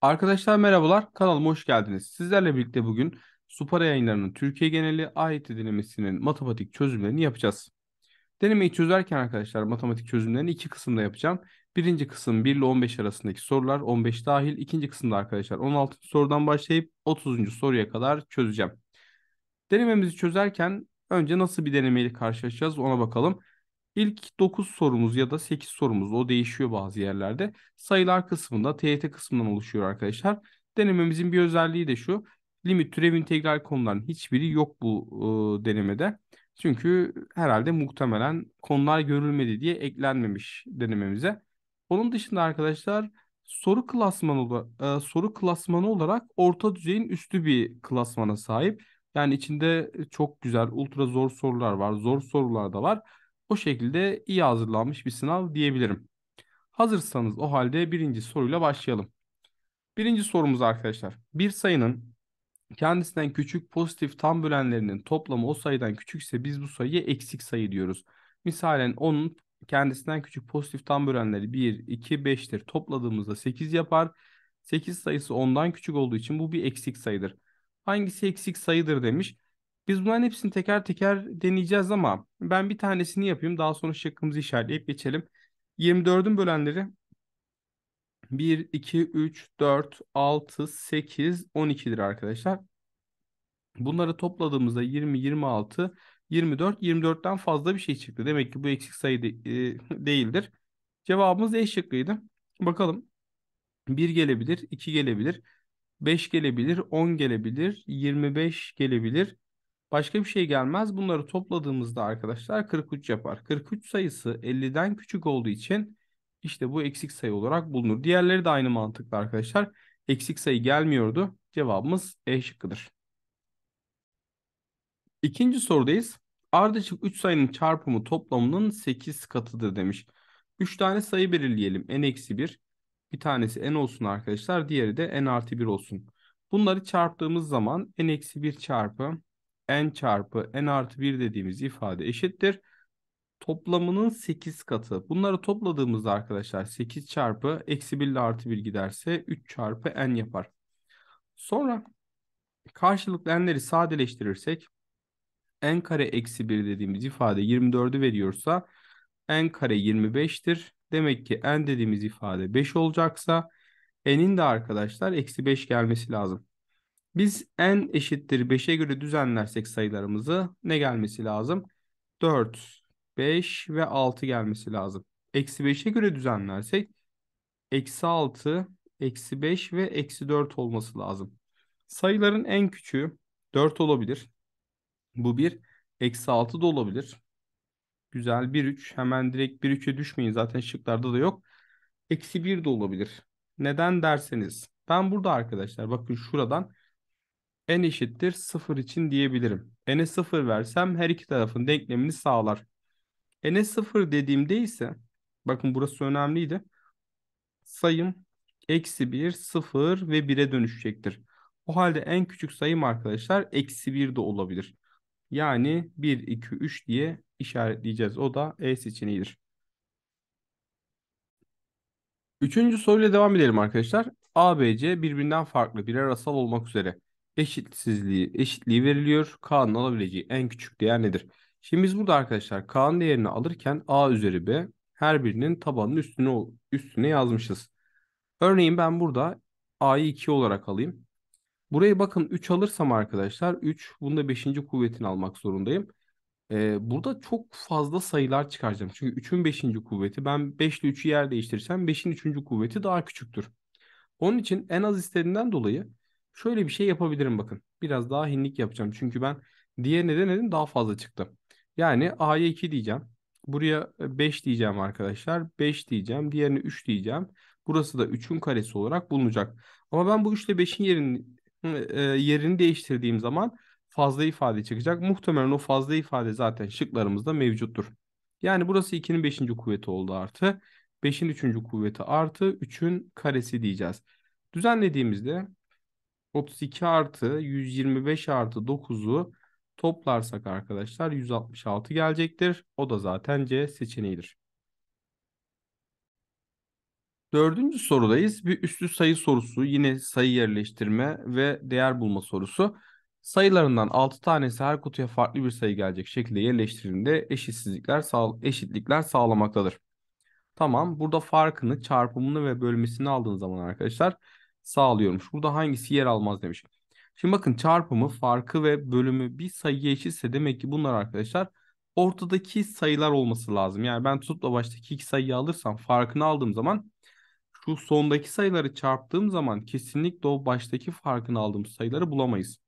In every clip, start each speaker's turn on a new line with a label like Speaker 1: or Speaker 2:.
Speaker 1: Arkadaşlar merhabalar, kanalıma hoş geldiniz. Sizlerle birlikte bugün Supara yayınlarının Türkiye geneli AYT denemesinin matematik çözümlerini yapacağız. Denemeyi çözerken arkadaşlar matematik çözümlerini iki kısımda yapacağım. Birinci kısım 1 ile 15 arasındaki sorular 15 dahil. ikinci kısımda arkadaşlar 16. sorudan başlayıp 30. soruya kadar çözeceğim. Denememizi çözerken önce nasıl bir denemeyle karşılaşacağız ona bakalım. İlk 9 sorumuz ya da 8 sorumuz o değişiyor bazı yerlerde. Sayılar kısmında TYT kısmından oluşuyor arkadaşlar. Denememizin bir özelliği de şu. Limit türev integral konuların hiçbiri yok bu e, denemede. Çünkü herhalde muhtemelen konular görülmedi diye eklenmemiş denememize. Onun dışında arkadaşlar soru klasmanı e, soru klasmanı olarak orta düzeyin üstü bir klasmana sahip. Yani içinde çok güzel ultra zor sorular var, zor sorular da var. O şekilde iyi hazırlanmış bir sınav diyebilirim. Hazırsanız o halde birinci soruyla başlayalım. Birinci sorumuz arkadaşlar. Bir sayının kendisinden küçük pozitif tam bölenlerinin toplamı o sayıdan küçükse biz bu sayıya eksik sayı diyoruz. Misalen onun kendisinden küçük pozitif tam bölenleri 1, 2, 5'tir. Topladığımızda 8 yapar. 8 sayısı ondan küçük olduğu için bu bir eksik sayıdır. Hangisi eksik sayıdır demiş. Biz bunların hepsini teker teker deneyeceğiz ama ben bir tanesini yapayım. Daha sonra şıkkımızı işaretleyip geçelim. 24'ün bölenleri 1, 2, 3, 4, 6, 8, 12'dir arkadaşlar. Bunları topladığımızda 20, 26, 24, 24'ten fazla bir şey çıktı. Demek ki bu eksik sayı de, e, değildir. Cevabımız E şıkkıydı. Bakalım. 1 gelebilir, 2 gelebilir, 5 gelebilir, 10 gelebilir, 25 gelebilir, Başka bir şey gelmez. Bunları topladığımızda arkadaşlar 43 yapar. 43 sayısı 50'den küçük olduğu için işte bu eksik sayı olarak bulunur. Diğerleri de aynı mantıklı arkadaşlar. Eksik sayı gelmiyordu. Cevabımız E şıkkıdır. İkinci sorudayız. Ardışık 3 sayının çarpımı toplamının 8 katıdır demiş. 3 tane sayı belirleyelim. n-1. Bir tanesi n olsun arkadaşlar. Diğeri de n artı 1 olsun. Bunları çarptığımız zaman n-1 çarpı n çarpı n artı 1 dediğimiz ifade eşittir. Toplamının 8 katı. Bunları topladığımızda arkadaşlar 8 çarpı eksi 1 ile artı 1 giderse 3 çarpı n yapar. Sonra karşılıklı n'leri sadeleştirirsek n kare eksi 1 dediğimiz ifade 24'ü veriyorsa n kare 25'tir. Demek ki n dediğimiz ifade 5 olacaksa n'in de arkadaşlar eksi 5 gelmesi lazım. Biz n eşittir 5'e göre düzenlersek sayılarımızı ne gelmesi lazım? 4, 5 ve 6 gelmesi lazım. Eksi 5'e göre düzenlersek eksi 6, eksi 5 ve eksi 4 olması lazım. Sayıların en küçüğü 4 olabilir. Bu 1. Eksi 6 da olabilir. Güzel 1, 3. Hemen direkt 1, 3'e düşmeyin. Zaten şıklarda da yok. Eksi 1 de olabilir. Neden derseniz. Ben burada arkadaşlar bakın şuradan n eşittir 0 için diyebilirim. n'e 0 versem her iki tarafın denklemini sağlar. n'e 0 dediğimde ise bakın burası önemliydi. Sayım eksi 1, 0 ve 1'e dönüşecektir. O halde en küçük sayım arkadaşlar eksi 1 de olabilir. Yani 1, 2, 3 diye işaretleyeceğiz. O da E seçeneğidir. Üçüncü soruyla devam edelim arkadaşlar. ABC birbirinden farklı birer asal olmak üzere eşitsizliği, eşitliği veriliyor. K'nın alabileceği en küçük değer nedir? Şimdi biz burada arkadaşlar K'nın değerini alırken A üzeri B her birinin tabanının üstüne, üstüne yazmışız. Örneğin ben burada A'yı 2 olarak alayım. Burayı bakın 3 alırsam arkadaşlar 3 bunda 5. kuvvetini almak zorundayım. Ee, burada çok fazla sayılar çıkaracağım. Çünkü 3'ün 5. kuvveti ben 5 ile 3'ü yer değiştirirsem 5'in 3. kuvveti daha küçüktür. Onun için en az istediğinden dolayı Şöyle bir şey yapabilirim bakın. Biraz daha hinlik yapacağım. Çünkü ben diğerine denedim daha fazla çıktı. Yani A'ya 2 diyeceğim. Buraya 5 e, diyeceğim arkadaşlar. 5 diyeceğim. Diğerine 3 diyeceğim. Burası da 3'ün karesi olarak bulunacak. Ama ben bu 3 ile 5'in yerini, e, e, yerini değiştirdiğim zaman fazla ifade çıkacak. Muhtemelen o fazla ifade zaten şıklarımızda mevcuttur. Yani burası 2'nin 5. kuvveti oldu artı. 5'in 3. kuvveti artı 3'ün karesi diyeceğiz. Düzenlediğimizde 32 artı 125 artı 9'u toplarsak arkadaşlar 166 gelecektir. O da zaten C seçeneğidir. Dördüncü sorudayız. Bir üstü sayı sorusu. Yine sayı yerleştirme ve değer bulma sorusu. Sayılarından 6 tanesi her kutuya farklı bir sayı gelecek şekilde yerleştirildiğinde eşitsizlikler eşitlikler sağlamaktadır. Tamam. Burada farkını, çarpımını ve bölmesini aldığınız zaman arkadaşlar sağlıyormuş. Burada hangisi yer almaz demiş. Şimdi bakın çarpımı, farkı ve bölümü bir sayıya eşitse demek ki bunlar arkadaşlar ortadaki sayılar olması lazım. Yani ben tutup da baştaki iki sayıyı alırsam farkını aldığım zaman şu sondaki sayıları çarptığım zaman kesinlikle o baştaki farkını aldığım sayıları bulamayız.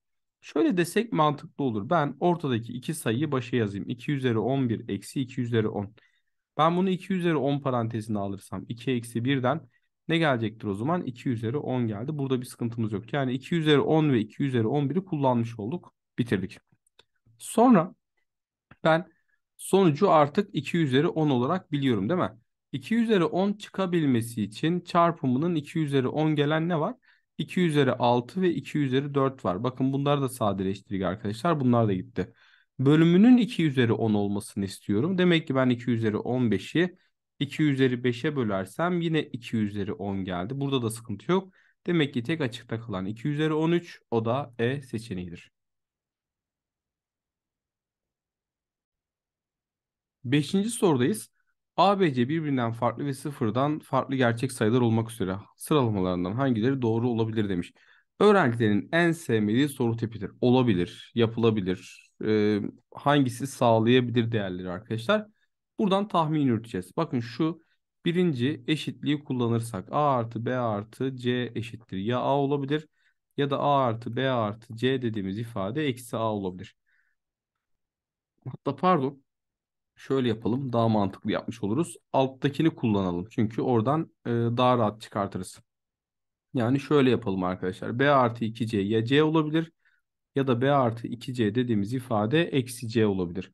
Speaker 1: Şöyle desek mantıklı olur. Ben ortadaki iki sayıyı başa yazayım. 2 üzeri 11 eksi 2 üzeri 10. Ben bunu 2 üzeri 10 parantezine alırsam 2 eksi 1'den ne gelecektir o zaman? 2 üzeri 10 geldi. Burada bir sıkıntımız yok. Yani 2 üzeri 10 ve 2 üzeri 11'i kullanmış olduk. Bitirdik. Sonra ben sonucu artık 2 üzeri 10 olarak biliyorum değil mi? 2 üzeri 10 çıkabilmesi için çarpımının 2 üzeri 10 gelen ne var? 2 üzeri 6 ve 2 üzeri 4 var. Bakın bunlar da sadeleştirdik arkadaşlar. Bunlar da gitti. Bölümünün 2 üzeri 10 olmasını istiyorum. Demek ki ben 2 üzeri 15'i 2 üzeri 5'e bölersem yine 2 üzeri 10 geldi. Burada da sıkıntı yok. Demek ki tek açıkta kalan 2 üzeri 13 o da E seçeneğidir. Beşinci sorudayız. ABC birbirinden farklı ve sıfırdan farklı gerçek sayılar olmak üzere sıralamalarından hangileri doğru olabilir demiş. Öğrencilerin en sevmediği soru tipidir. Olabilir, yapılabilir, e, hangisi sağlayabilir değerleri arkadaşlar. Buradan tahmin yürüteceğiz. Bakın şu birinci eşitliği kullanırsak A artı B artı C eşittir. Ya A olabilir ya da A artı B artı C dediğimiz ifade eksi A olabilir. Hatta pardon şöyle yapalım daha mantıklı yapmış oluruz. Alttakini kullanalım çünkü oradan e, daha rahat çıkartırız. Yani şöyle yapalım arkadaşlar. B artı 2C ya C olabilir ya da B artı 2C dediğimiz ifade eksi C olabilir.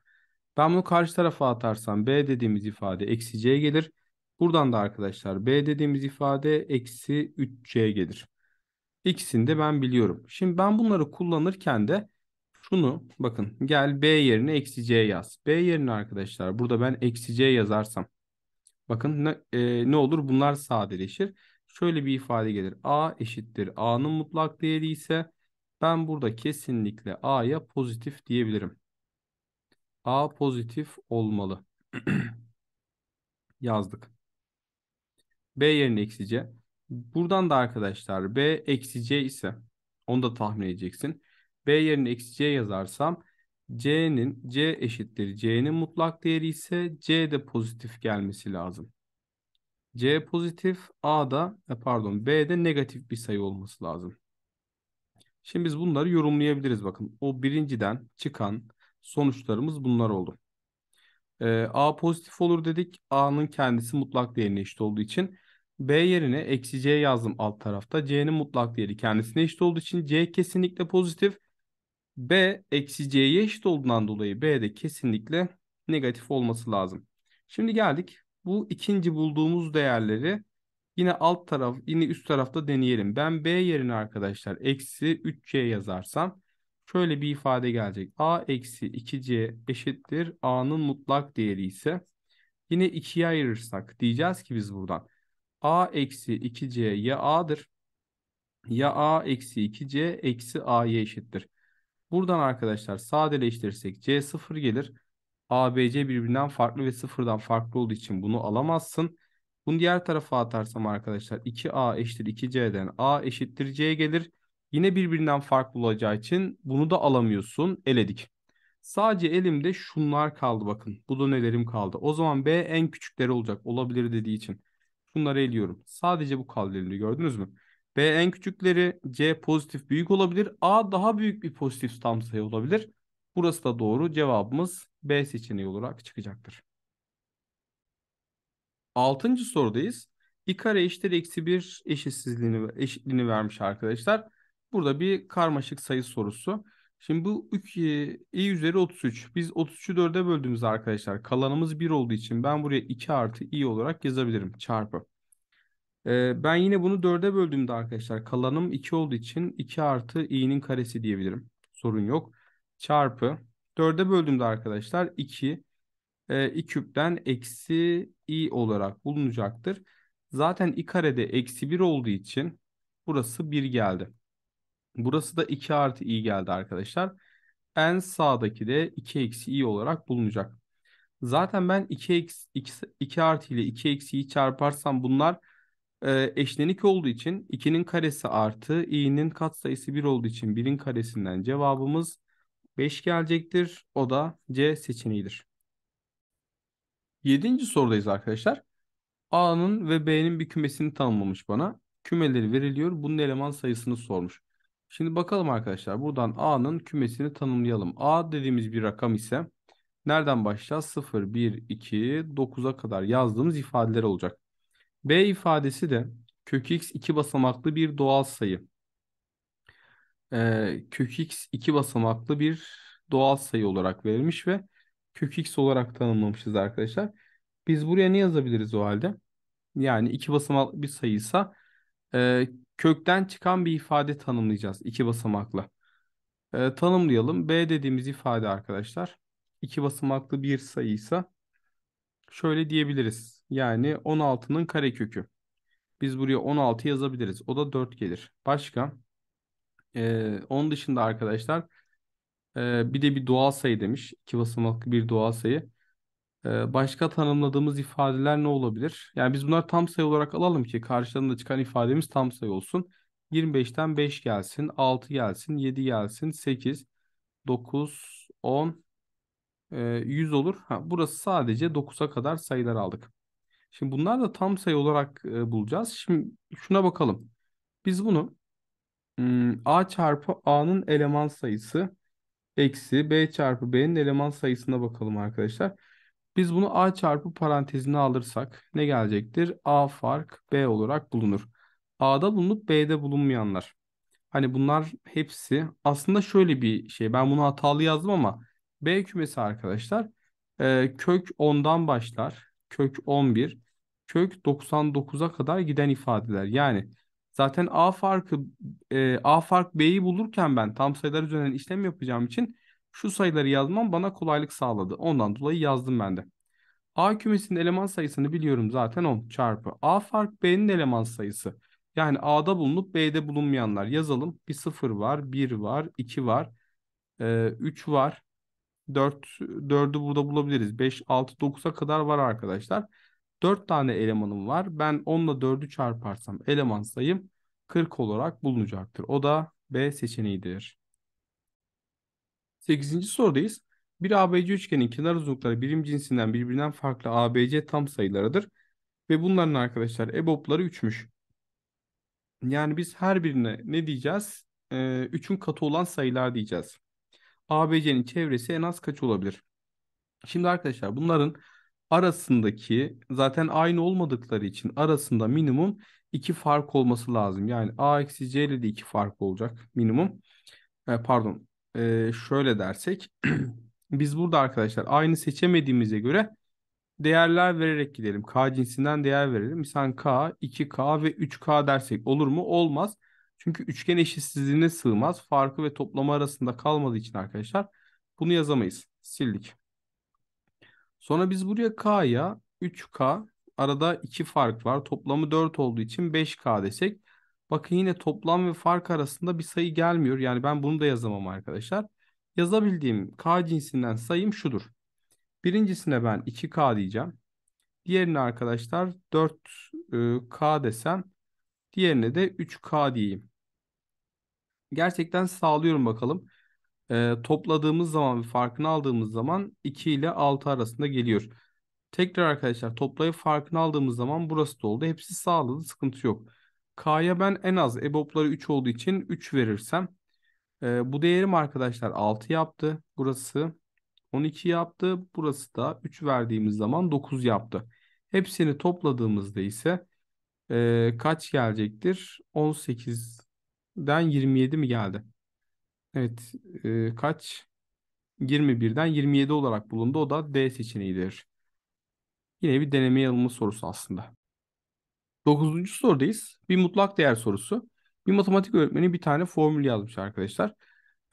Speaker 1: Ben bunu karşı tarafa atarsam B dediğimiz ifade eksi C gelir. Buradan da arkadaşlar B dediğimiz ifade eksi 3C gelir. İkisini de ben biliyorum. Şimdi ben bunları kullanırken de şunu bakın gel B yerine eksi C yaz. B yerine arkadaşlar burada ben eksi C yazarsam bakın ne, e, ne olur bunlar sadeleşir. Şöyle bir ifade gelir. A eşittir A'nın mutlak değeri ise ben burada kesinlikle A'ya pozitif diyebilirim. A pozitif olmalı. Yazdık. B yerine eksi C. Buradan da arkadaşlar B eksi C ise onu da tahmin edeceksin. B yerine eksi C yazarsam C'nin C eşittir. C'nin mutlak değeri ise C de pozitif gelmesi lazım. C pozitif, A da e, pardon B de negatif bir sayı olması lazım. Şimdi biz bunları yorumlayabiliriz bakın. O birinciden çıkan Sonuçlarımız bunlar oldu. E, A pozitif olur dedik. A'nın kendisi mutlak değerine eşit olduğu için. B yerine eksi C yazdım alt tarafta. C'nin mutlak değeri kendisine eşit olduğu için C kesinlikle pozitif. B eksi C'ye eşit olduğundan dolayı B de kesinlikle negatif olması lazım. Şimdi geldik. Bu ikinci bulduğumuz değerleri yine alt taraf yine üst tarafta deneyelim. Ben B yerine arkadaşlar eksi 3C yazarsam şöyle bir ifade gelecek. A eksi 2C eşittir. A'nın mutlak değeri ise yine ikiye ayırırsak diyeceğiz ki biz buradan A eksi 2C ya A'dır ya A eksi 2C eksi A'ya eşittir. Buradan arkadaşlar sadeleştirirsek C sıfır gelir. A, B, C birbirinden farklı ve sıfırdan farklı olduğu için bunu alamazsın. Bunu diğer tarafa atarsam arkadaşlar 2A eşittir 2C'den A eşittir C gelir. Yine birbirinden farklı olacağı için bunu da alamıyorsun. Eledik. Sadece elimde şunlar kaldı bakın. Bu da nelerim kaldı. O zaman B en küçükleri olacak. Olabilir dediği için. Bunları eliyorum. Sadece bu kaldı elimde gördünüz mü? B en küçükleri, C pozitif büyük olabilir. A daha büyük bir pozitif tam sayı olabilir. Burası da doğru. Cevabımız B seçeneği olarak çıkacaktır. Altıncı sorudayız. i kare eşittir eksi bir eşitsizliğini, eşitliğini vermiş arkadaşlar. Burada bir karmaşık sayı sorusu. Şimdi bu 3, i üzeri 33. Biz 33'ü 4'e böldüğümüzde arkadaşlar kalanımız 1 olduğu için ben buraya 2 artı i olarak yazabilirim çarpı. Ee, ben yine bunu 4'e böldüğümde arkadaşlar kalanım 2 olduğu için 2 artı i'nin karesi diyebilirim. Sorun yok. Çarpı 4'e böldüğümde arkadaşlar 2 e, i küpten eksi i olarak bulunacaktır. Zaten i karede eksi 1 olduğu için burası 1 geldi. Burası da 2 artı i geldi arkadaşlar. En sağdaki de 2 eksi i olarak bulunacak. Zaten ben 2, eksi, 2, 2 artı ile 2 eksi i çarparsam bunlar e, eşlenik olduğu için 2'nin karesi artı i'nin katsayısı 1 olduğu için 1'in karesinden cevabımız 5 gelecektir. O da C seçeneğidir. Yedinci sorudayız arkadaşlar. A'nın ve B'nin bir kümesini tanımlamış bana. Kümeleri veriliyor. Bunun eleman sayısını sormuş. Şimdi bakalım arkadaşlar. Buradan A'nın kümesini tanımlayalım. A dediğimiz bir rakam ise nereden başlayacağız? 0, 1, 2, 9'a kadar yazdığımız ifadeler olacak. B ifadesi de kök x 2 basamaklı bir doğal sayı. Ee, kök x 2 basamaklı bir doğal sayı olarak verilmiş ve kök x olarak tanımlamışız arkadaşlar. Biz buraya ne yazabiliriz o halde? Yani 2 basamaklı bir sayıysa e, kökten çıkan bir ifade tanımlayacağız iki basamaklı. E, tanımlayalım. B dediğimiz ifade arkadaşlar iki basamaklı bir sayıysa şöyle diyebiliriz. Yani 16'nın karekökü. Biz buraya 16 yazabiliriz. O da 4 gelir. Başka? E, onun dışında arkadaşlar e, bir de bir doğal sayı demiş. İki basamaklı bir doğal sayı. Ee, başka tanımladığımız ifadeler ne olabilir? Yani biz bunlar tam sayı olarak alalım ki karşılığında çıkan ifademiz tam sayı olsun. 25'ten 5 gelsin, 6 gelsin, 7 gelsin, 8, 9, 10, 100 olur. Ha, burası sadece 9'a kadar sayılar aldık. Şimdi bunlar da tam sayı olarak e, bulacağız. Şimdi şuna bakalım. Biz bunu hmm, A çarpı A'nın eleman sayısı eksi B çarpı B'nin eleman sayısına bakalım arkadaşlar. Biz bunu a çarpı parantezine alırsak ne gelecektir? a fark b olarak bulunur. a'da bulunup b'de bulunmayanlar. Hani bunlar hepsi aslında şöyle bir şey. Ben bunu hatalı yazdım ama b kümesi arkadaşlar e, kök 10'dan başlar. Kök 11 kök 99'a kadar giden ifadeler. Yani zaten a farkı e, a fark b'yi bulurken ben tam sayılar üzerinden işlem yapacağım için şu sayıları yazmam bana kolaylık sağladı. Ondan dolayı yazdım ben de. A kümesinin eleman sayısını biliyorum zaten 10 çarpı. A fark B'nin eleman sayısı. Yani A'da bulunup B'de bulunmayanlar yazalım. Bir 0 var, 1 var, 2 var, 3 e, var. 4, 4'ü burada bulabiliriz. 5, 6, 9'a kadar var arkadaşlar. 4 tane elemanım var. Ben 10 ile 4'ü çarparsam eleman sayım 40 olarak bulunacaktır. O da B seçeneğidir. 8. sorudayız. Bir ABC üçgenin kenar uzunlukları birim cinsinden birbirinden farklı ABC tam sayılarıdır. Ve bunların arkadaşlar EBOB'ları 3'müş. Yani biz her birine ne diyeceğiz? 3'ün ee, katı olan sayılar diyeceğiz. ABC'nin çevresi en az kaç olabilir? Şimdi arkadaşlar bunların arasındaki zaten aynı olmadıkları için arasında minimum 2 fark olması lazım. Yani A eksi C ile de 2 fark olacak minimum. Ee, pardon e, şöyle dersek biz burada arkadaşlar aynı seçemediğimize göre değerler vererek gidelim. K cinsinden değer verelim. Misal K, 2K ve 3K dersek olur mu? Olmaz. Çünkü üçgen eşitsizliğine sığmaz. Farkı ve toplama arasında kalmadığı için arkadaşlar bunu yazamayız. Sildik. Sonra biz buraya K'ya 3K arada 2 fark var. Toplamı 4 olduğu için 5K desek Bakın yine toplam ve fark arasında bir sayı gelmiyor. Yani ben bunu da yazamam arkadaşlar. Yazabildiğim K cinsinden sayım şudur. Birincisine ben 2K diyeceğim. Diğerine arkadaşlar 4K e, desem. Diğerine de 3K diyeyim. Gerçekten sağlıyorum bakalım. Ee, topladığımız zaman ve farkını aldığımız zaman 2 ile 6 arasında geliyor. Tekrar arkadaşlar toplayıp farkını aldığımız zaman burası da oldu. Hepsi sağladı sıkıntı yok. K'ya ben en az EBOB'ları 3 olduğu için 3 verirsem e, bu değerim arkadaşlar 6 yaptı. Burası 12 yaptı. Burası da 3 verdiğimiz zaman 9 yaptı. Hepsini topladığımızda ise e, kaç gelecektir? 18'den 27 mi geldi? Evet e, kaç? 21'den 27 olarak bulundu. O da D seçeneğidir. Yine bir deneme yanılma sorusu aslında. Dokuzuncu sorudayız. Bir mutlak değer sorusu. Bir matematik öğretmeni bir tane formül yazmış arkadaşlar.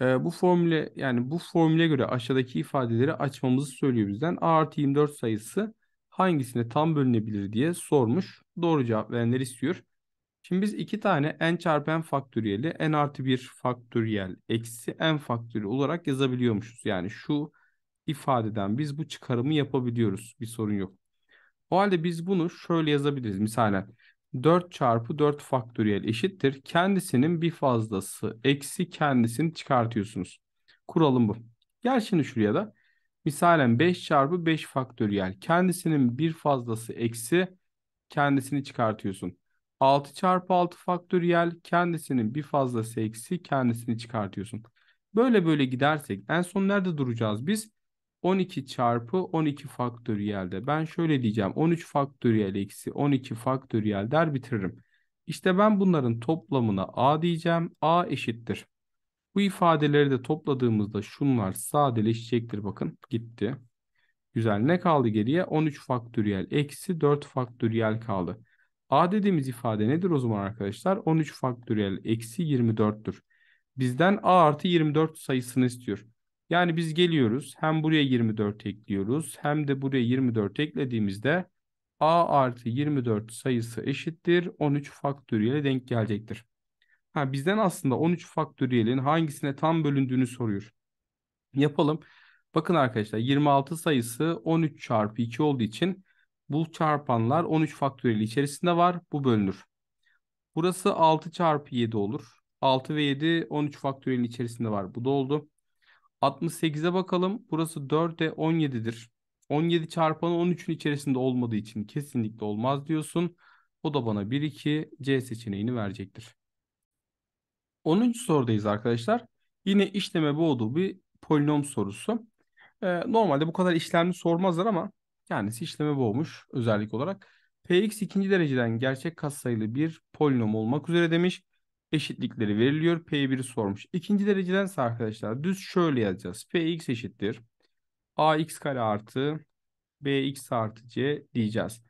Speaker 1: Ee, bu formüle yani bu formüle göre aşağıdaki ifadeleri açmamızı söylüyor bizden. A artı 24 sayısı hangisine tam bölünebilir diye sormuş. Doğru cevap verenleri istiyor. Şimdi biz iki tane n çarpı n faktöriyeli n artı 1 faktöriyel eksi n faktöriyel olarak yazabiliyormuşuz. Yani şu ifadeden biz bu çıkarımı yapabiliyoruz. Bir sorun yok. O halde biz bunu şöyle yazabiliriz. Misalen 4 çarpı 4 faktöriyel eşittir. Kendisinin bir fazlası eksi kendisini çıkartıyorsunuz. Kuralım bu. Gel şimdi şuraya da. Misalen 5 çarpı 5 faktöriyel. Kendisinin bir fazlası eksi kendisini çıkartıyorsun. 6 çarpı 6 faktöriyel kendisinin bir fazlası eksi kendisini çıkartıyorsun. Böyle böyle gidersek en son nerede duracağız biz? 12 çarpı 12 faktöriyelde. Ben şöyle diyeceğim 13 faktöriyel eksi 12 faktöriyel der bitiririm. İşte ben bunların toplamına a diyeceğim. a eşittir. Bu ifadeleri de topladığımızda şunlar sadeleşecektir. Bakın gitti. Güzel ne kaldı geriye? 13 faktöriyel eksi 4 faktöriyel kaldı. A dediğimiz ifade nedir o zaman arkadaşlar? 13 faktöriyel eksi 24'tür. Bizden A artı 24 sayısını istiyor. Yani biz geliyoruz hem buraya 24 ekliyoruz hem de buraya 24 eklediğimizde a artı 24 sayısı eşittir 13 faktöriyel'e denk gelecektir. Ha, bizden aslında 13 faktöriyelin hangisine tam bölündüğünü soruyor. Yapalım. Bakın arkadaşlar 26 sayısı 13 çarpı 2 olduğu için bu çarpanlar 13 faktöriyel içerisinde var. Bu bölünür. Burası 6 çarpı 7 olur. 6 ve 7 13 faktöriyelin içerisinde var. Bu da oldu. 68'e bakalım. Burası 4'e 17'dir. 17 çarpanı 13'ün içerisinde olmadığı için kesinlikle olmaz diyorsun. O da bana 1 2 C seçeneğini verecektir. 10. sorudayız arkadaşlar. Yine işleme boğduğu bir polinom sorusu. Ee, normalde bu kadar işlemli sormazlar ama kendisi işleme boğmuş özellik olarak. Px ikinci dereceden gerçek katsayılı bir polinom olmak üzere demiş eşitlikleri veriliyor. P1'i sormuş. İkinci dereceden ise arkadaşlar düz şöyle yazacağız. Px eşittir. Ax kare artı Bx artı C diyeceğiz.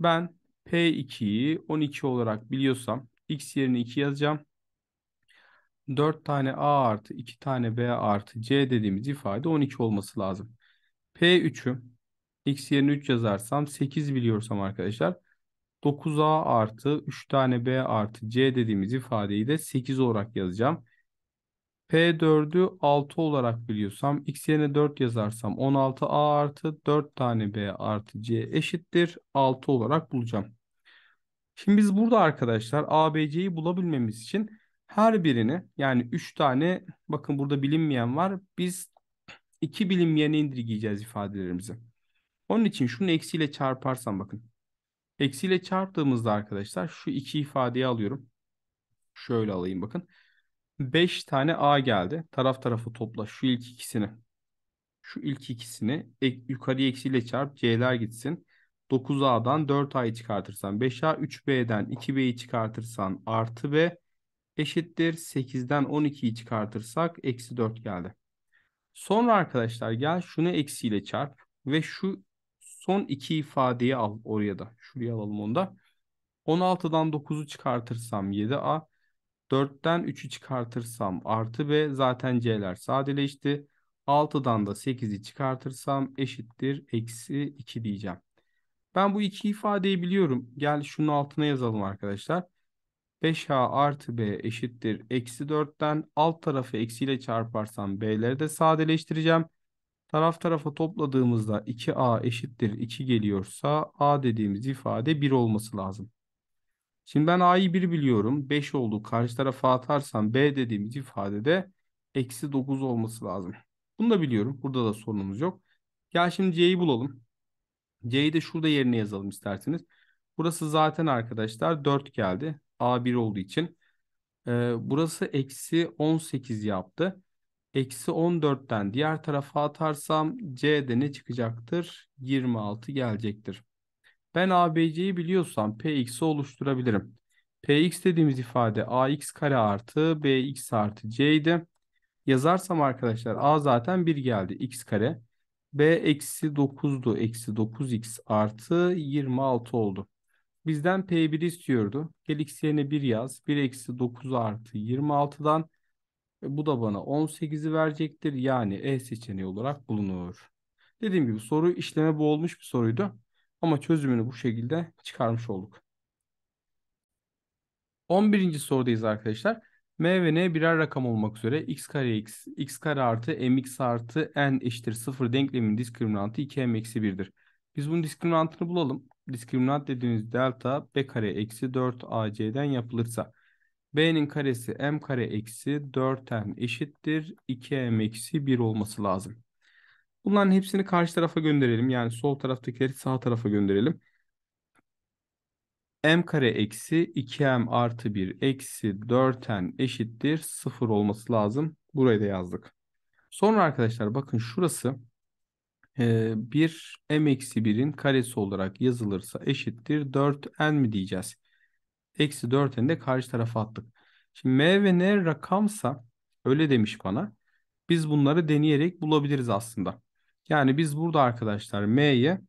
Speaker 1: Ben P2'yi 12 olarak biliyorsam x yerine 2 yazacağım. 4 tane A artı 2 tane B artı C dediğimiz ifade 12 olması lazım. P3'ü x yerine 3 yazarsam 8 biliyorsam arkadaşlar 9A artı 3 tane B artı C dediğimiz ifadeyi de 8 olarak yazacağım. P4'ü 6 olarak biliyorsam x yerine 4 yazarsam 16A artı 4 tane B artı C eşittir 6 olarak bulacağım. Şimdi biz burada arkadaşlar ABC'yi bulabilmemiz için her birini yani 3 tane bakın burada bilinmeyen var. Biz 2 bilinmeyeni indirgeyeceğiz ifadelerimizi. Onun için şunu eksiyle çarparsam bakın Eksiyle çarptığımızda arkadaşlar şu iki ifadeyi alıyorum. Şöyle alayım bakın. 5 tane A geldi. Taraf tarafı topla şu ilk ikisini. Şu ilk ikisini ek, yukarıya eksiyle çarp C'ler gitsin. 9A'dan 4A'yı çıkartırsan 5A, 3B'den 2B'yi çıkartırsan artı B eşittir. 8'den 12'yi çıkartırsak eksi 4 geldi. Sonra arkadaşlar gel şunu eksiyle çarp ve şu Son iki ifadeyi al oraya da. Şuraya alalım onu da. 16'dan 9'u çıkartırsam 7A. 4'ten 3'ü çıkartırsam artı B. Zaten C'ler sadeleşti. 6'dan da 8'i çıkartırsam eşittir. Eksi 2 diyeceğim. Ben bu iki ifadeyi biliyorum. Gel şunun altına yazalım arkadaşlar. 5A artı B eşittir. Eksi 4'ten alt tarafı eksiyle çarparsam B'leri de sadeleştireceğim. Taraf tarafa topladığımızda 2a eşittir 2 geliyorsa a dediğimiz ifade 1 olması lazım. Şimdi ben a'yı 1 biliyorum. 5 oldu. Karşı tarafa atarsam b dediğimiz ifade de eksi 9 olması lazım. Bunu da biliyorum. Burada da sorunumuz yok. Gel şimdi c'yi bulalım. c'yi de şurada yerine yazalım isterseniz. Burası zaten arkadaşlar 4 geldi. a 1 olduğu için. Ee, burası eksi 18 yaptı. Eksi 14'ten diğer tarafa atarsam C'de ne çıkacaktır? 26 gelecektir. Ben ABC'yi biliyorsam PX'i oluşturabilirim. PX dediğimiz ifade AX kare artı BX artı C Yazarsam arkadaşlar A zaten 1 geldi X kare. B eksi 9'du. Eksi 9X artı 26 oldu. Bizden P1 istiyordu. Gel X yerine 1 yaz. 1 eksi 9 artı 26'dan e, bu da bana 18'i verecektir. Yani E seçeneği olarak bulunur. Dediğim gibi soru işleme boğulmuş bir soruydu. Ama çözümünü bu şekilde çıkarmış olduk. 11. sorudayız arkadaşlar. M ve N birer rakam olmak üzere x kare x, x kare artı mx artı n eşittir 0 denklemin diskriminantı 2m eksi 1'dir. Biz bunun diskriminantını bulalım. Diskriminant dediğiniz delta b kare eksi 4ac'den yapılırsa B'nin karesi m kare eksi 4m eşittir. 2m eksi 1 olması lazım. Bunların hepsini karşı tarafa gönderelim. Yani sol taraftakileri sağ tarafa gönderelim. m kare eksi 2m artı 1 eksi 4n eşittir 0 olması lazım. Burayı da yazdık. Sonra arkadaşlar bakın şurası e, bir m eksi 1'in karesi olarak yazılırsa eşittir 4n mi diyeceğiz. Eksi 4n'i de karşı tarafa attık. Şimdi m ve n rakamsa öyle demiş bana. Biz bunları deneyerek bulabiliriz aslında. Yani biz burada arkadaşlar m'ye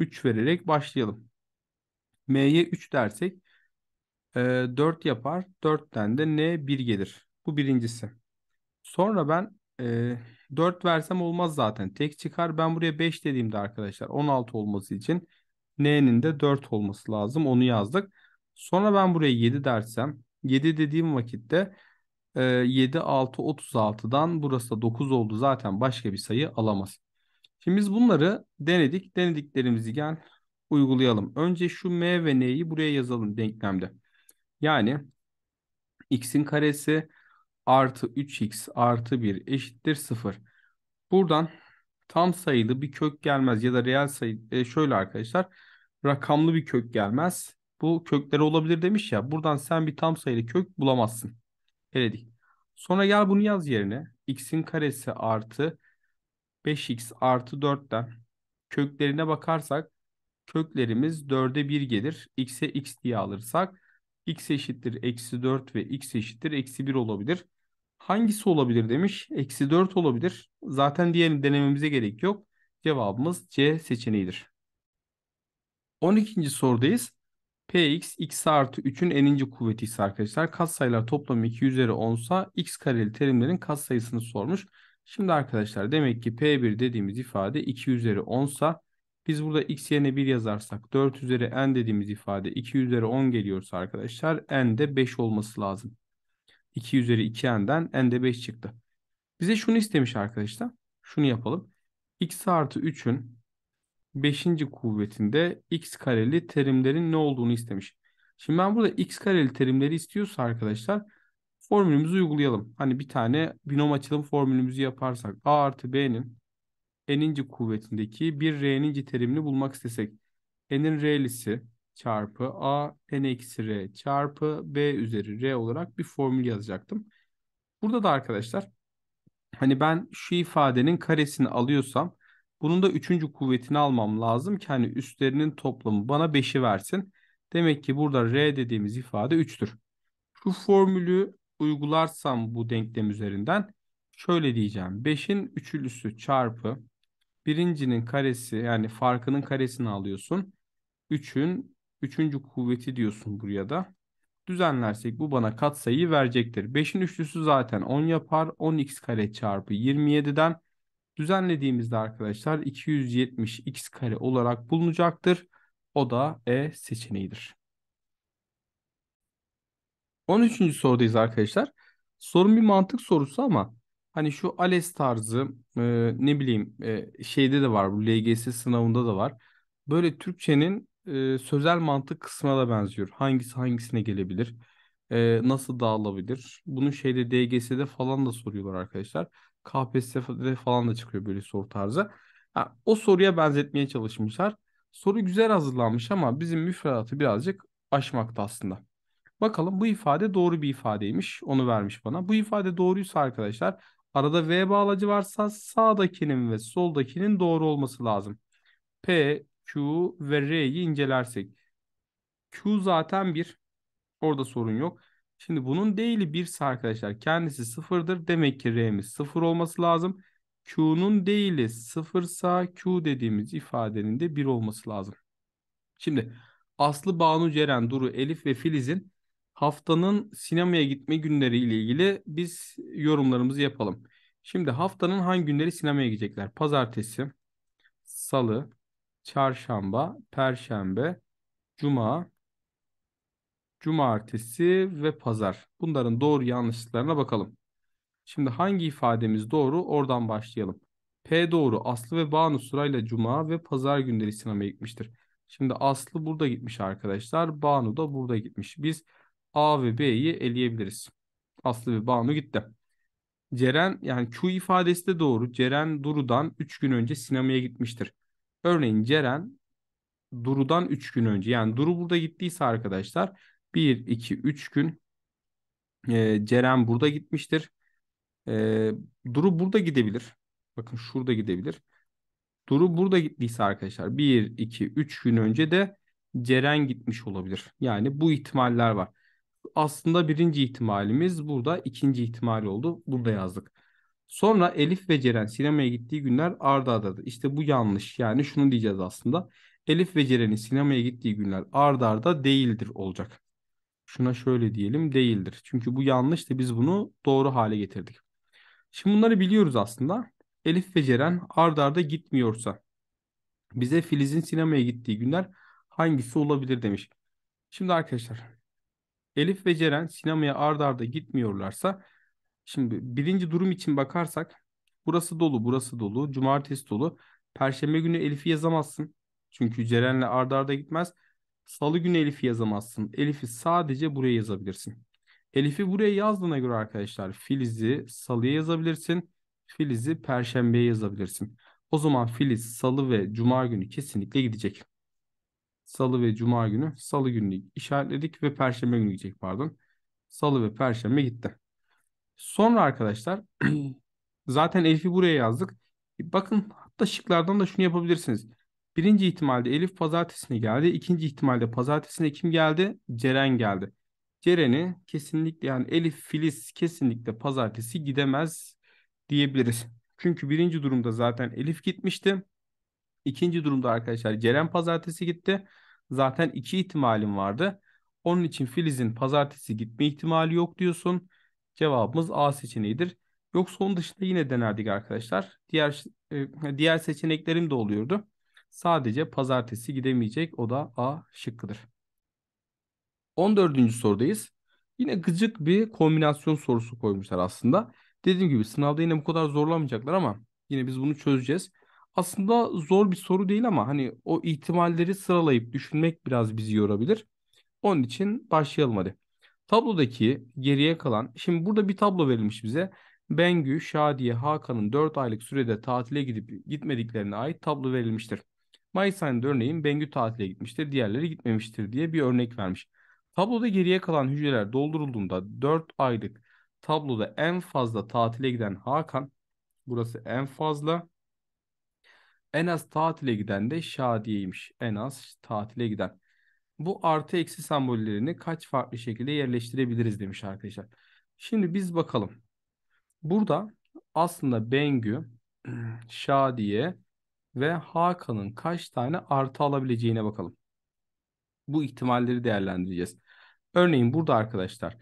Speaker 1: 3 vererek başlayalım. m'ye 3 dersek e, 4 yapar. 4'ten de n 1 gelir. Bu birincisi. Sonra ben e, 4 versem olmaz zaten. Tek çıkar. Ben buraya 5 dediğimde arkadaşlar 16 olması için n'nin de 4 olması lazım. Onu yazdık. Sonra ben buraya 7 dersem 7 dediğim vakitte e, 7, 6, 36'dan burası da 9 oldu. Zaten başka bir sayı alamaz. Şimdi biz bunları denedik. Denediklerimizi gel uygulayalım. Önce şu m ve n'yi buraya yazalım denklemde. Yani x'in karesi artı 3x artı 1 eşittir 0. Buradan tam sayılı bir kök gelmez ya da reel sayı e, şöyle arkadaşlar rakamlı bir kök gelmez bu kökleri olabilir demiş ya. Buradan sen bir tam sayılı kök bulamazsın. Eledik. Sonra gel bunu yaz yerine. x'in karesi artı 5x artı 4'ten köklerine bakarsak köklerimiz 4'e 1 gelir. x'e x diye alırsak x eşittir eksi 4 ve x eşittir eksi 1 olabilir. Hangisi olabilir demiş. Eksi 4 olabilir. Zaten diğerini denememize gerek yok. Cevabımız C seçeneğidir. 12. sorudayız. Px x artı 3'ün eninci kuvveti ise arkadaşlar katsayılar toplamı 2 üzeri 10 sa x kareli terimlerin katsayısını sormuş. Şimdi arkadaşlar demek ki P1 dediğimiz ifade 2 üzeri 10 sa biz burada x yerine 1 yazarsak 4 üzeri n dediğimiz ifade 2 üzeri 10 geliyorsa arkadaşlar n de 5 olması lazım. 2 üzeri 2n'den n de 5 çıktı. Bize şunu istemiş arkadaşlar. Şunu yapalım. x artı 3'ün 5. kuvvetinde x kareli terimlerin ne olduğunu istemiş. Şimdi ben burada x kareli terimleri istiyorsa arkadaşlar formülümüzü uygulayalım. Hani bir tane binom açılım formülümüzü yaparsak a artı b'nin n'inci kuvvetindeki bir r'ninci terimini bulmak istesek n'in r'lisi çarpı a n eksi r çarpı b üzeri r olarak bir formül yazacaktım. Burada da arkadaşlar hani ben şu ifadenin karesini alıyorsam bunun da üçüncü kuvvetini almam lazım ki hani üstlerinin toplamı bana 5'i versin. Demek ki burada R dediğimiz ifade 3'tür. Şu formülü uygularsam bu denklem üzerinden şöyle diyeceğim. 5'in üçlüsü çarpı birincinin karesi yani farkının karesini alıyorsun. 3'ün üçüncü kuvveti diyorsun buraya da. Düzenlersek bu bana katsayıyı verecektir. 5'in üçlüsü zaten 10 yapar. 10x kare çarpı 27'den düzenlediğimizde arkadaşlar 270 x kare olarak bulunacaktır. O da E seçeneğidir. 13. sorudayız arkadaşlar. Sorun bir mantık sorusu ama hani şu ALES tarzı e, ne bileyim e, şeyde de var bu LGS sınavında da var. Böyle Türkçenin e, sözel mantık kısmına da benziyor. Hangisi hangisine gelebilir? e, nasıl dağılabilir? Bunun şeyde DGS'de falan da soruyorlar arkadaşlar. KPSS'de falan da çıkıyor böyle soru tarzı. Ha, o soruya benzetmeye çalışmışlar. Soru güzel hazırlanmış ama bizim müfredatı birazcık aşmakta aslında. Bakalım bu ifade doğru bir ifadeymiş. Onu vermiş bana. Bu ifade doğruysa arkadaşlar arada V bağlacı varsa sağdakinin ve soldakinin doğru olması lazım. P, Q ve R'yi incelersek. Q zaten bir. Orada sorun yok. Şimdi bunun değili 1 arkadaşlar kendisi 0'dır. Demek ki R'miz 0 olması lazım. Q'nun değili 0 ise Q dediğimiz ifadenin de 1 olması lazım. Şimdi Aslı, Banu, Ceren, Duru, Elif ve Filiz'in haftanın sinemaya gitme günleri ile ilgili biz yorumlarımızı yapalım. Şimdi haftanın hangi günleri sinemaya gidecekler? Pazartesi, salı, çarşamba, perşembe, cuma, cumartesi ve pazar. Bunların doğru yanlışlıklarına bakalım. Şimdi hangi ifademiz doğru oradan başlayalım. P doğru. Aslı ve Banu sırayla cuma ve pazar günleri sinemaya gitmiştir. Şimdi Aslı burada gitmiş arkadaşlar. Banu da burada gitmiş. Biz A ve B'yi eleyebiliriz. Aslı ve Banu gitti. Ceren yani Q ifadesi de doğru. Ceren Duru'dan 3 gün önce sinemaya gitmiştir. Örneğin Ceren Duru'dan 3 gün önce yani Duru burada gittiyse arkadaşlar 1, 2, 3 gün e, Ceren burada gitmiştir. E, Duru burada gidebilir. Bakın şurada gidebilir. Duru burada gittiyse arkadaşlar 1, 2, 3 gün önce de Ceren gitmiş olabilir. Yani bu ihtimaller var. Aslında birinci ihtimalimiz burada ikinci ihtimal oldu. Burada yazdık. Sonra Elif ve Ceren sinemaya gittiği günler ardı ardadır. İşte bu yanlış. Yani şunu diyeceğiz aslında. Elif ve Ceren'in sinemaya gittiği günler ardı arda değildir olacak şuna şöyle diyelim değildir. Çünkü bu yanlış da biz bunu doğru hale getirdik. Şimdi bunları biliyoruz aslında. Elif ve Ceren ard arda gitmiyorsa bize Filiz'in sinemaya gittiği günler hangisi olabilir demiş. Şimdi arkadaşlar Elif ve Ceren sinemaya ard arda gitmiyorlarsa şimdi birinci durum için bakarsak burası dolu burası dolu cumartesi dolu. Perşembe günü Elif'i yazamazsın. Çünkü Ceren'le ard arda gitmez. Salı günü Elif'i yazamazsın. Elif'i sadece buraya yazabilirsin. Elif'i buraya yazdığına göre arkadaşlar Filiz'i salıya yazabilirsin. Filiz'i perşembeye yazabilirsin. O zaman Filiz salı ve cuma günü kesinlikle gidecek. Salı ve cuma günü salı günü işaretledik ve perşembe günü gidecek pardon. Salı ve perşembe gitti. Sonra arkadaşlar zaten Elif'i buraya yazdık. Bakın hatta şıklardan da şunu yapabilirsiniz. Birinci ihtimalde Elif pazartesine geldi. İkinci ihtimalde pazartesine kim geldi? Ceren geldi. Ceren'i kesinlikle yani Elif Filiz kesinlikle pazartesi gidemez diyebiliriz. Çünkü birinci durumda zaten Elif gitmişti. İkinci durumda arkadaşlar Ceren pazartesi gitti. Zaten iki ihtimalim vardı. Onun için Filiz'in pazartesi gitme ihtimali yok diyorsun. Cevabımız A seçeneğidir. Yoksa onun dışında yine denerdik arkadaşlar. Diğer e, diğer seçeneklerim de oluyordu. Sadece pazartesi gidemeyecek. O da A şıkkıdır. 14. sorudayız. Yine gıcık bir kombinasyon sorusu koymuşlar aslında. Dediğim gibi sınavda yine bu kadar zorlamayacaklar ama yine biz bunu çözeceğiz. Aslında zor bir soru değil ama hani o ihtimalleri sıralayıp düşünmek biraz bizi yorabilir. Onun için başlayalım hadi. Tablodaki geriye kalan, şimdi burada bir tablo verilmiş bize. Bengü, Şadiye, Hakan'ın 4 aylık sürede tatile gidip gitmediklerine ait tablo verilmiştir. Mayıs ayında örneğin Bengü tatile gitmiştir, diğerleri gitmemiştir diye bir örnek vermiş. Tabloda geriye kalan hücreler doldurulduğunda 4 aylık tabloda en fazla tatile giden Hakan, burası en fazla, en az tatile giden de Şadiye'ymiş. En az tatile giden. Bu artı eksi sembollerini kaç farklı şekilde yerleştirebiliriz demiş arkadaşlar. Şimdi biz bakalım. Burada aslında Bengü, Şadiye, ve Hakan'ın kaç tane artı alabileceğine bakalım. Bu ihtimalleri değerlendireceğiz. Örneğin burada arkadaşlar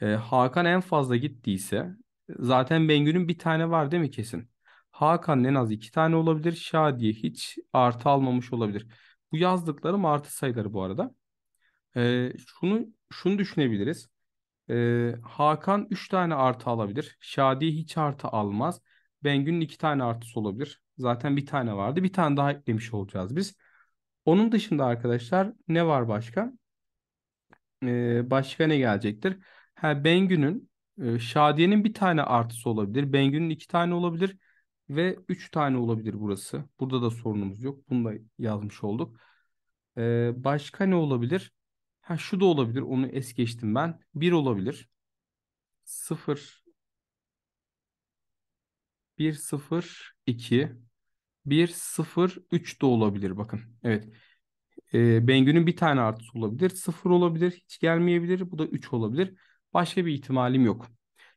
Speaker 1: e, Hakan en fazla gittiyse zaten Bengü'nün bir tane var değil mi kesin? Hakan en az iki tane olabilir. Şadiye hiç artı almamış olabilir. Bu yazdıklarım artı sayıları bu arada. E, şunu şunu düşünebiliriz. E, Hakan 3 tane artı alabilir. Şadiye hiç artı almaz. Bengü'nün 2 tane artısı olabilir. Zaten bir tane vardı. Bir tane daha eklemiş olacağız biz. Onun dışında arkadaşlar ne var başka? Ee, başka ne gelecektir? Ha, Bengü'nün, e, Şadiye'nin bir tane artısı olabilir. Bengü'nün iki tane olabilir. Ve üç tane olabilir burası. Burada da sorunumuz yok. Bunu da yazmış olduk. Ee, başka ne olabilir? Ha, şu da olabilir. Onu es geçtim ben. Bir olabilir. Sıfır 1 0 2 1, 0, 3 de olabilir bakın. Evet. E, Bengü'nün bir tane artısı olabilir. 0 olabilir. Hiç gelmeyebilir. Bu da 3 olabilir. Başka bir ihtimalim yok.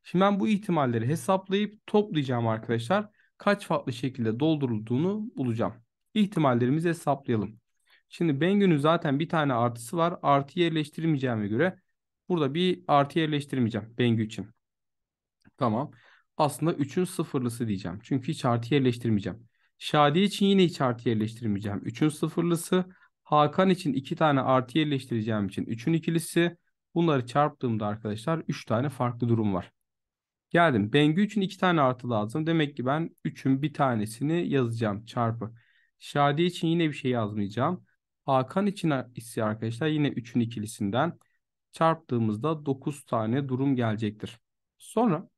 Speaker 1: Şimdi ben bu ihtimalleri hesaplayıp toplayacağım arkadaşlar. Kaç farklı şekilde doldurulduğunu bulacağım. İhtimallerimizi hesaplayalım. Şimdi Bengü'nün zaten bir tane artısı var. Artı yerleştirmeyeceğime göre burada bir artı yerleştirmeyeceğim Bengü için. Tamam. Aslında 3'ün sıfırlısı diyeceğim. Çünkü hiç artı yerleştirmeyeceğim. Şadi için yine hiç artı yerleştirmeyeceğim. 3'ün sıfırlısı. Hakan için 2 tane artı yerleştireceğim için 3'ün ikilisi. Bunları çarptığımda arkadaşlar 3 tane farklı durum var. Geldim. Bengü için 2 tane artı lazım. Demek ki ben 3'ün bir tanesini yazacağım çarpı. Şadi için yine bir şey yazmayacağım. Hakan için ise arkadaşlar yine 3'ün ikilisinden çarptığımızda 9 tane durum gelecektir. Sonra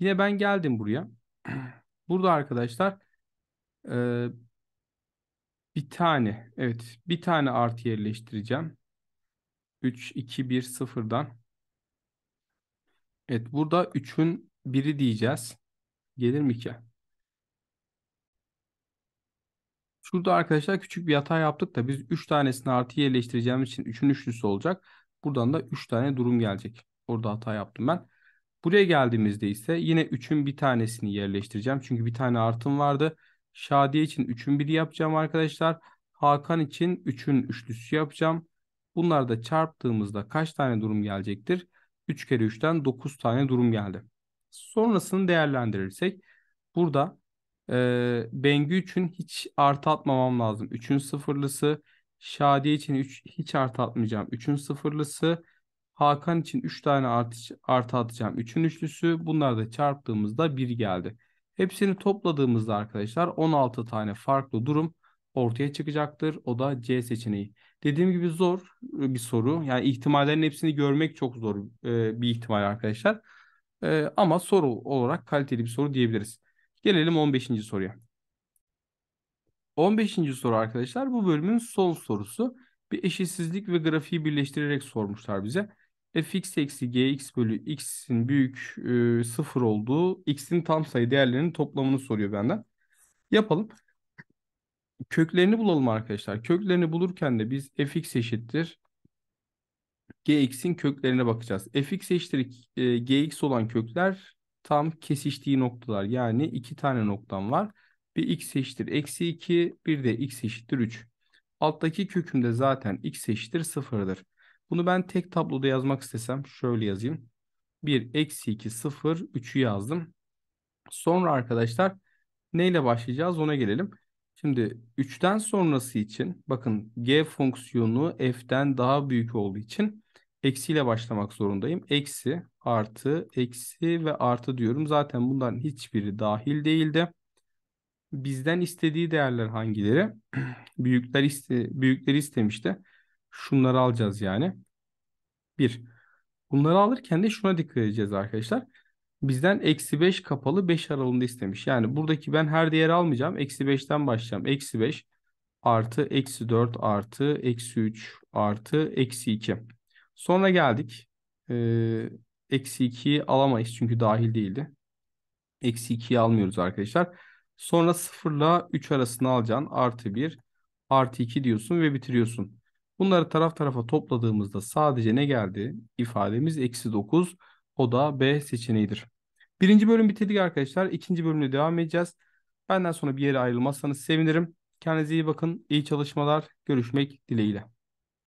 Speaker 1: yine ben geldim buraya. Burada arkadaşlar ee, bir tane. Evet. Bir tane artı yerleştireceğim. 3, 2, 1, 0'dan. Evet. Burada 3'ün biri diyeceğiz. Gelir mi ki? Şurada arkadaşlar küçük bir hata yaptık da biz 3 tanesini artı yerleştireceğimiz için 3'ün üçlüsü olacak. Buradan da 3 tane durum gelecek. Orada hata yaptım ben. Buraya geldiğimizde ise yine 3'ün bir tanesini yerleştireceğim. Çünkü bir tane artım vardı. Şadiye için 3'ün 1'i yapacağım arkadaşlar. Hakan için 3'ün üçlüsü yapacağım. Bunları da çarptığımızda kaç tane durum gelecektir? 3 kere 3'ten 9 tane durum geldi. Sonrasını değerlendirirsek burada e, Bengü için hiç artı atmamam lazım. 3'ün sıfırlısı. Şadiye için 3 hiç artı atmayacağım. 3'ün sıfırlısı. Hakan için 3 tane artı, artı atacağım. 3'ün üçlüsü. Bunları da çarptığımızda 1 geldi. Hepsini topladığımızda arkadaşlar 16 tane farklı durum ortaya çıkacaktır. O da C seçeneği. Dediğim gibi zor e, bir soru. Yani ihtimallerin hepsini görmek çok zor e, bir ihtimal arkadaşlar. E, ama soru olarak kaliteli bir soru diyebiliriz. Gelelim 15. soruya. 15. soru arkadaşlar bu bölümün son sorusu. Bir eşitsizlik ve grafiği birleştirerek sormuşlar bize fx eksi gx bölü x'in büyük e, sıfır olduğu x'in tam sayı değerlerinin toplamını soruyor benden. Yapalım. Köklerini bulalım arkadaşlar. Köklerini bulurken de biz fx eşittir gx'in köklerine bakacağız. fx eşittir e, gx olan kökler tam kesiştiği noktalar. Yani iki tane noktam var. Bir x eşittir eksi 2 bir de x eşittir 3. Alttaki kökümde zaten x eşittir sıfırdır. Bunu ben tek tabloda yazmak istesem şöyle yazayım. 1, eksi 2, 0, 3'ü yazdım. Sonra arkadaşlar neyle başlayacağız ona gelelim. Şimdi 3'ten sonrası için bakın g fonksiyonu f'den daha büyük olduğu için eksiyle başlamak zorundayım. Eksi, artı, eksi ve artı diyorum. Zaten bunların hiçbiri dahil değildi. Bizden istediği değerler hangileri? büyükler iste büyükleri istemişti. Şunları alacağız yani. Bir. Bunları alırken de şuna dikkat edeceğiz arkadaşlar. Bizden eksi 5 kapalı 5 aralığında istemiş. Yani buradaki ben her değeri almayacağım. Eksi 5'ten başlayacağım. Eksi 5 artı eksi 4 artı eksi 3 artı eksi 2. Sonra geldik. Ee, eksi 2'yi alamayız çünkü dahil değildi. Eksi 2'yi almıyoruz arkadaşlar. Sonra 0 ile 3 arasını alacaksın. Artı 1 artı 2 diyorsun ve bitiriyorsun. Bunları taraf tarafa topladığımızda sadece ne geldi? İfademiz eksi 9. O da B seçeneğidir. Birinci bölüm bitirdik arkadaşlar. İkinci bölümde devam edeceğiz. Benden sonra bir yere ayrılmazsanız sevinirim. Kendinize iyi bakın. İyi çalışmalar. Görüşmek dileğiyle.